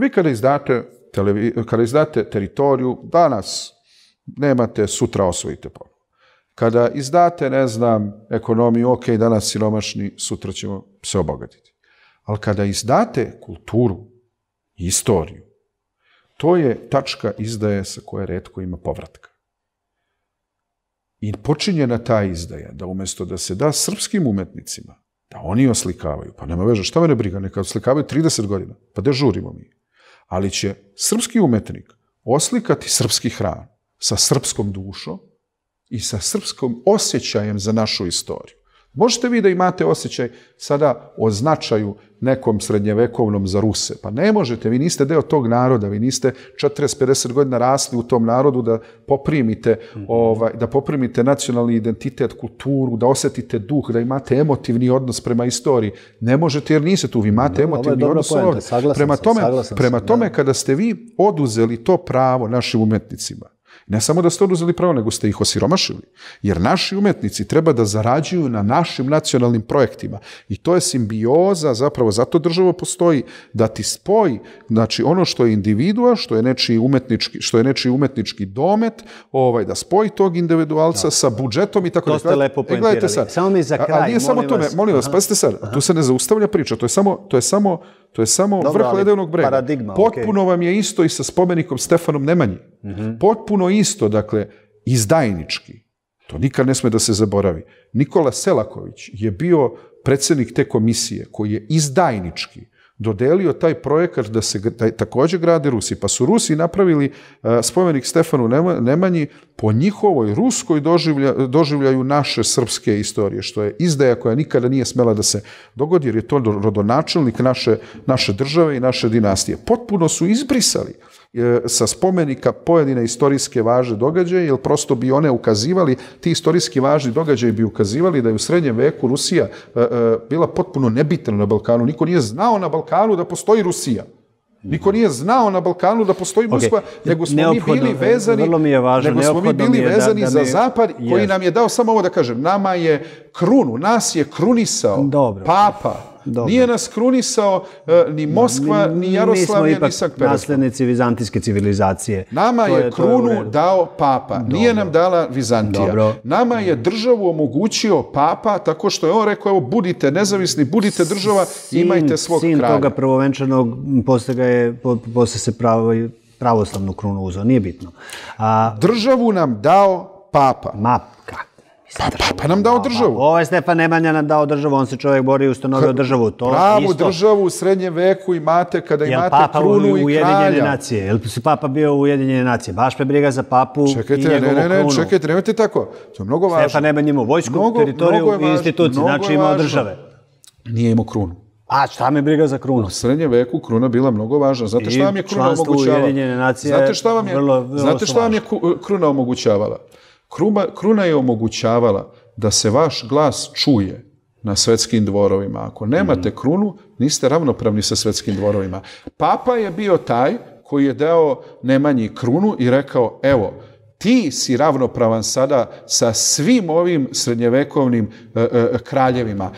Vi kada izdate, televi, kada izdate teritoriju, danas nemate, sutra osvojite ponovno. Kada izdate, ne znam, ekonomiju, ok, danas siromašni, sutra ćemo se obogatiti. Ali kada izdate kulturu i istoriju, to je tačka izdaje sa koje redko ima povratka. I počinje na ta izdaja, da umesto da se da srpskim umetnicima, da oni oslikavaju, pa nema veze, šta mene briga, neka oslikavaju 30 godina, pa dežurimo mi ali će srpski umetnik oslikati srpski hran sa srpskom dušom i sa srpskom osjećajem za našu istoriju. Možete vi da imate osjećaj sada o značaju nekom srednjevekovnom za Ruse. Pa ne možete, vi niste deo tog naroda, vi niste 40-50 godina rasli u tom narodu da poprimite, mhm. ovaj, da poprimite nacionalni identitet, kulturu, da osetite duh, da imate emotivni odnos prema istoriji. Ne možete jer niste tu, vi imate da, emotivni odnos ovdje. Prema tome, prema tome da. kada ste vi oduzeli to pravo našim umetnicima, Ne samo da ste oduzeli pravo, nego ste ih osiromašili. Jer naši umetnici treba da zarađuju na našim nacionalnim projektima. I to je simbioza, zapravo zato država postoji, da ti spoji znači, ono što je individua, što je nečiji umetnički, što je nečiji umetnički domet, ovaj, da spoji tog individualca da. sa budžetom i tako da. To ste lepo e, sad, Samo mi za kraj, a, a nije samo tome, vas. molim vas, pazite sad, aha. tu se ne zaustavlja priča, to je samo, to je samo, to je samo Dobro, vrh ledenog brega. Potpuno okay. vam je isto i sa spomenikom Stefanom Nemanji. Mhm. Potpuno isto, dakle, izdajnički. To nikad ne sme da se zaboravi. Nikola Selaković je bio predsednik te komisije koji je izdajnički dodelio taj projekat da se takođe grade Rusi. Pa su Rusi napravili e, spomenik Stefanu Nemanji po njihovoj ruskoj doživlja, doživljaju naše srpske istorije, što je izdaja koja nikada nije smela da se dogodi, jer je to rodonačelnik naše, naše države i naše dinastije. Potpuno su izbrisali. Uh, E, sa spomenika pojedine istorijske važne događaje, jer prosto bi one ukazivali, ti istorijski važni događaji bi ukazivali da je u srednjem veku Rusija e, e, bila potpuno nebitna na Balkanu. Niko nije znao na Balkanu da postoji Rusija. Niko nije znao na Balkanu da postoji Moskva, okay. nego smo neophodno, mi bili vezani, vrlo mi je važno, nego smo mi bili da- vezani da, da za mi... zapad koji yes. nam je dao samo ovo da kažem, nama je krunu, nas je krunisao Dobro. papa, Dobre. Nije nas krunisao uh, ni Moskva, no, ni Jaroslavlja, ni Sankt Petersburg. naslednici vizantijske civilizacije. Nama to je, je krunu je dao papa. Dobro. Nije nam dala Vizantija. Dobro. Nama je državu omogućio papa tako što je on rekao, evo, budite nezavisni, budite država, sin, imajte svog sin kralja. Sin toga prvovenčanog, posle, ga je, posle se pravo, pravoslavnu krunu uzeo, nije bitno. A... Državu nam dao papa. Ma, Pa, pa, pa, pa nam dao državu. Pa, ovo je Stefan Nemanja nam dao državu, on se čovjek bori i ustanovio državu. To Pravu isto. državu u srednjem veku imate kada jel imate papa krunu u, i kralja. Nacije? Jel si papa bio u Ujedinjene nacije? Baš me briga za papu čekajte, i njegovu ne, ne, ne, krunu. Čekajte, nemojte tako. To je mnogo važno. Stefan Nemanja imao vojsku, mnogo, teritoriju mnogo i institucije, znači imao države. Nije imao krunu. A šta me briga za krunu? U srednjem veku kruna bila mnogo važna. Znate šta vam je kruna omogućavala? Znate šta vam je, vrlo, vrlo znate šta vam je kruna omogućavala? kruna je omogućavala da se vaš glas čuje na svetskim dvorovima. Ako nemate mhm. krunu, niste ravnopravni sa svetskim dvorovima. Papa je bio taj koji je dao Nemanji krunu i rekao, evo, ti si ravnopravan sada sa svim ovim srednjevekovnim e, e, kraljevima.